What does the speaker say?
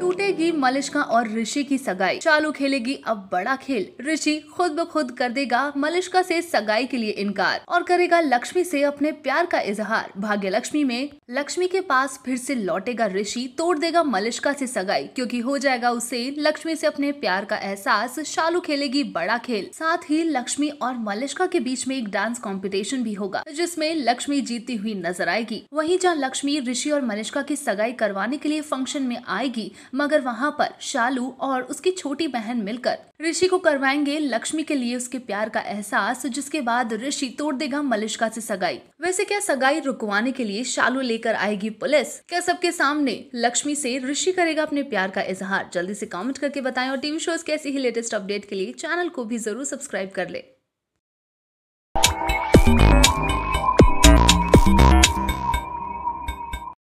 टूटेगी मलिश्का और ऋषि की सगाई चालू खेलेगी अब बड़ा खेल ऋषि खुद ब खुद कर देगा मलिश्का से सगाई के लिए इनकार और करेगा लक्ष्मी से अपने प्यार का इजहार भाग्य लक्ष्मी में लक्ष्मी के पास फिर से लौटेगा ऋषि तोड़ देगा मलिश्का से सगाई क्योंकि हो जाएगा उसे लक्ष्मी से अपने प्यार का एहसास शालू खेलेगी बड़ा खेल साथ ही लक्ष्मी और मलिश्का के बीच में एक डांस कॉम्पिटिशन भी होगा जिसमे लक्ष्मी जीतती हुई नजर आएगी वही जहाँ लक्ष्मी ऋषि और मलिश्का की सगाई करवाने के लिए फंक्शन में आएगी मगर वहाँ पर शालू और उसकी छोटी बहन मिलकर ऋषि को करवाएंगे लक्ष्मी के लिए उसके प्यार का एहसास जिसके बाद ऋषि तोड़ देगा मलिश्का से सगाई वैसे क्या सगाई रुकवाने के लिए शालू लेकर आएगी पुलिस क्या सबके सामने लक्ष्मी से ऋषि करेगा अपने प्यार का इजहार जल्दी से कमेंट करके बताएं और टीवी शोज के ऐसी ही लेटेस्ट अपडेट के लिए चैनल को भी जरूर सब्सक्राइब कर ले